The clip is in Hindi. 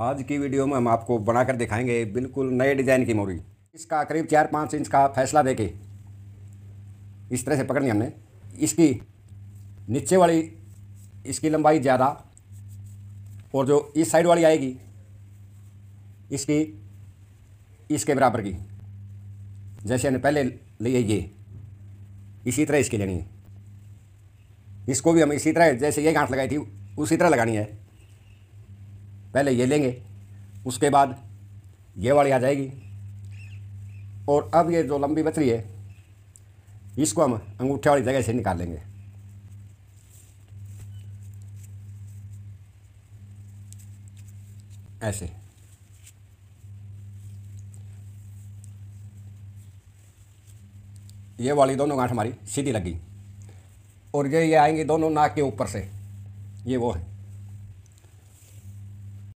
आज की वीडियो में हम आपको बनाकर दिखाएंगे बिल्कुल नए डिज़ाइन की मोरी इसका करीब चार पाँच इंच का फैसला दे के इस तरह से पकड़नी हमने इसकी नीचे वाली इसकी लंबाई ज़्यादा और जो इस साइड वाली आएगी इसकी इसके बराबर की जैसे हमने पहले लिए ये इसी तरह इसकी लेनी है इसको भी हम इसी तरह जैसे ये गांठ लगाई थी उसी तरह लगानी है पहले ये लेंगे उसके बाद ये वाली आ जाएगी और अब ये जो लंबी बच रही है इसको हम अंगूठे वाली जगह से निकाल लेंगे ऐसे ये वाली दोनों गांठ हमारी सीधी लगी और ये ये आएंगे दोनों नाक के ऊपर से ये वो है